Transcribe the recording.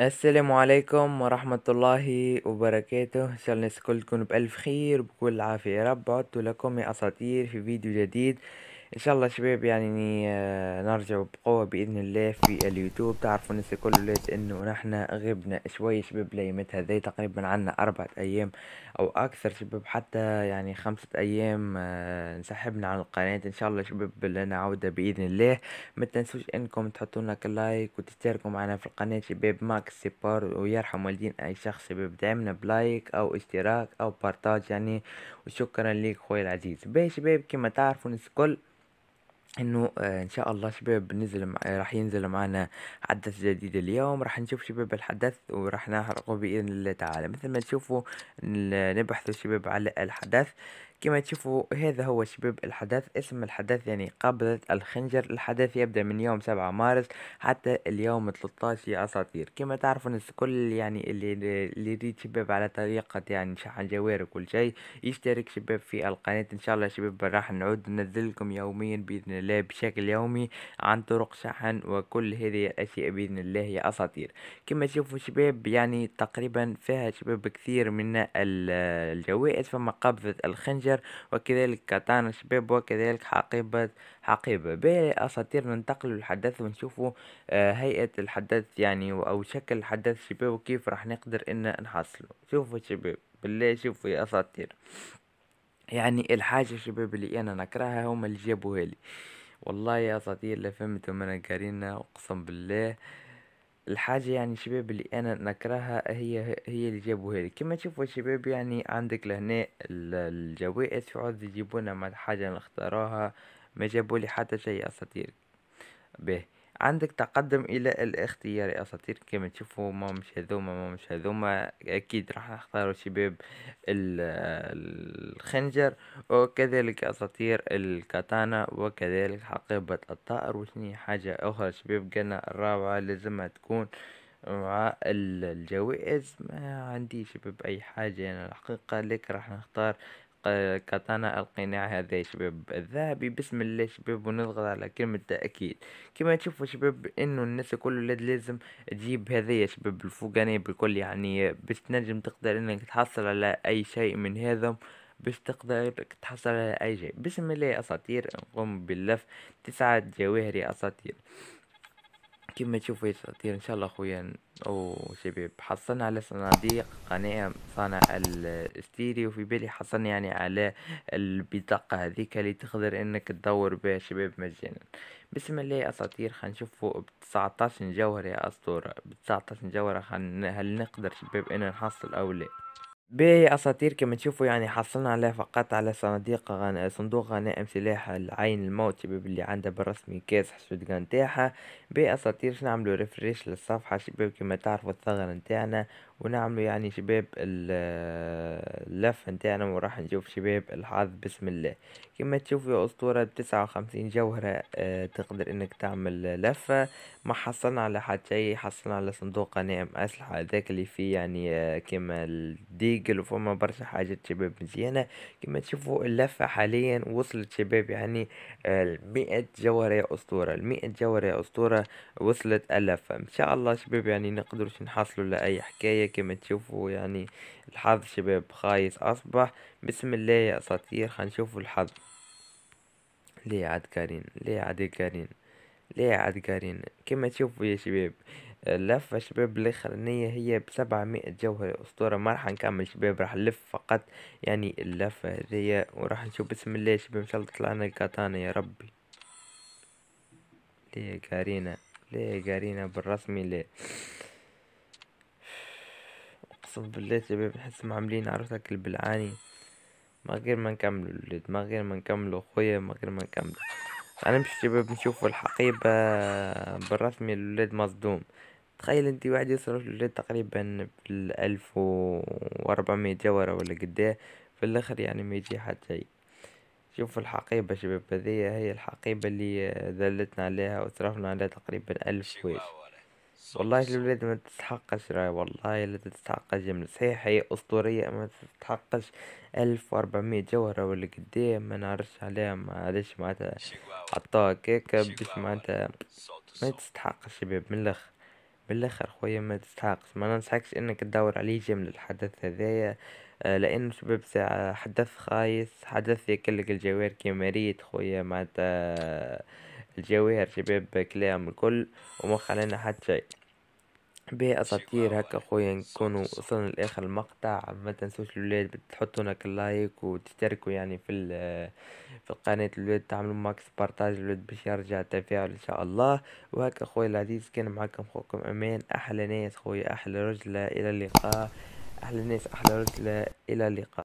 السلام عليكم ورحمة الله وبركاته إن شاء الله الناس الكل تكونوا بألف خير وبكل عافية رب عدت لكم يا أساطير في فيديو جديد ان شاء الله شباب يعني آه، نرجع بقوة باذن الله في اليوتيوب تعرفوا الناس الكل ولات انه نحنا غبنا شوية شباب ليمت هذي تقريبا عنا اربعة ايام او اكثر شباب حتى يعني خمسة ايام آه، نسحبنا على عن القناة ان شاء الله شباب لنا عودة باذن الله ما تنسوش انكم تحطوا لنا لايك وتشتركوا معنا في القناة شباب ماكس سيبار ويرحم والدين اي شخص شباب دعمنا بلايك او اشتراك او بارتاج يعني وشكرا ليك خويا العزيز باهي شباب كما تعرفوا الناس الكل انه آه، ان شاء الله شباب نزل مع... آه، راح ينزل معنا حدث جديد اليوم راح نشوف شباب الحدث وراح نحرقه باذن الله تعالى مثل ما تشوفوا نبحث شباب على الحدث كما تشوفوا هذا هو شباب الحدث اسم الحدث يعني قبضة الخنجر الحدث يبدأ من يوم سبعة مارس حتى اليوم 13 أساطير كما تعرفوا الناس كل يعني اللي اللي يريد شباب على طريقة يعني شحن جوار وكل شيء يشترك شباب في القناة إن شاء الله شباب راح نعود ننزلكم يوميا بإذن الله بشكل يومي عن طرق شحن وكل هذه الأشياء بإذن الله يا أساطير كما تشوفوا شباب يعني تقريبا فيها شباب كثير من الجوائز فما قبضة الخنجر الحجر وكذلك كاتانا شباب وكذلك حقيبة حقيبة باهي أساطير ننتقل للحدث ونشوفوا آه، هيئة الحدث يعني أو شكل الحدث شباب وكيف راح نقدر إن نحصله شوفوا شباب بالله شوفوا يا أساطير يعني الحاجة شباب اللي أنا نكرهها هما اللي جابوها لي والله يا أساطير لا فهمتوا من قارينا أقسم بالله الحاجة يعني شباب اللي أنا نكرهها هي هي اللي جابوها لي كما تشوفوا شباب يعني عندك لهنا الجوائز يقعد يجيبونا مع حاجة نختاروها ما جابوا لي حتى شيء أساطير به عندك تقدم الى الاختيار اساطير كما تشوفوا ما مش هذوما ما مش هذوما اكيد راح نختاروا شباب الخنجر وكذلك اساطير الكاتانا وكذلك حقيبة الطائر وشني حاجة اخرى شباب قلنا الرابعة لازمها تكون مع الجوائز ما عندي شباب اي حاجة انا يعني الحقيقة لك راح نختار قطعنا القناع هذا يا شباب الذهبي بسم الله شباب ونضغط على كلمة تأكيد كما تشوفوا شباب انه الناس كل لازم تجيب هذا يا شباب الفوقاني بالكل يعني باش تنجم تقدر انك تحصل على اي شيء من هذا باش تقدر تحصل على اي شيء بسم الله يا اساطير نقوم باللف تسعة جواهر يا اساطير كيما تشوفوا يصير ان شاء الله خويا او شباب حصلنا على صناديق قناة صانع الاستيريو في بالي حصلنا يعني على البطاقة هذيك اللي تقدر انك تدور بها شباب مجانا بسم الله يا اساطير خنشوفوا ب 19 جوهر يا اسطورة ب 19 جوهر خلينا هل نقدر شباب انا نحصل او لا باهي أساطير كما تشوفوا يعني حصلنا عليها فقط على صناديق غن... صندوق غنائم سلاح العين الموت شباب اللي عندها بالرسمي كاس كان نتاعها باهي أساطير شنعملو ريفريش للصفحة شباب كما تعرفوا الثغرة نتاعنا ونعمل يعني شباب آه، اللف اللفة نتاعنا وراح نشوف شباب الحظ بسم الله كما تشوف يا أسطورة بتسعة وخمسين جوهرة آه، تقدر انك تعمل لفة ما حصلنا على حتى شي حصلنا على صندوق نعم أسلحة هذاك اللي فيه يعني آه، كما الديجل وفما برشا حاجات شباب مزيانة كما تشوفوا اللفة حاليا وصلت شباب يعني المئة جوهرة يا أسطورة المئة جوهرة يا أسطورة وصلت اللفة إن شاء الله شباب يعني نقدرش نحصلوا لأي حكاية كما تشوفوا يعني الحظ شباب خايس اصبح بسم الله يا اساطير خنشوفوا الحظ ليه عاد كارين ليه عاد كارين ليه عاد كارين كما تشوفوا يا شباب اللفة شباب الأخرانية هي بسبعمائة جوهر أسطورة ما راح نكمل شباب راح نلف فقط يعني اللفة هذيا وراح نشوف بسم الله شباب إن شاء الله تطلعنا الكاتانا يا ربي ليه كارينا ليه كارينا بالرسمي ليه اقسم بالله شباب نحسهم عاملين عروسة البلعاني ما غير ما نكملوا الولاد ما غير ما نكملوا خويا ما غير ما نكملوا انا مش شباب نشوف الحقيبة بالرسمي الولاد مصدوم تخيل انت واحد يصرف الولاد تقريبا بالالف واربعمية جوهرة ولا قداه في الاخر يعني ما يجي حتى شيء شوف الحقيبة شباب هذه هي الحقيبة اللي دلتنا عليها وصرفنا عليها تقريبا ألف كويس والله الولاد ما تستحقش راي والله لا تستحق جملة صحيح هي أسطورية ما تستحقش ألف وأربعمية جوهرة ولا قديه ما نعرفش عليها علاش معناتها عطاها هكاكا باش معناتها ما تستحقش شباب من الآخر من الآخر خويا ما تستحقش ما ننصحكش إنك تدور عليه جملة الحدث هذايا آه، لأنه شباب ساعة حدث خايس حدث يكلك الجوار كي ريت خويا معناتها الجواهر شباب كلام الكل ومخ علينا حد شيء به اساطير هكا خويا نكونوا وصلنا لاخر المقطع ما تنسوش الولاد تحطوا لنا لايك وتشتركوا يعني في في القناه الولاد تعملوا ماكس بارتاج الولاد باش يرجع التفاعل ان شاء الله وهكا خويا العزيز كان معكم خوكم امان احلى ناس خويا احلى رجله الى اللقاء احلى ناس احلى رجله الى اللقاء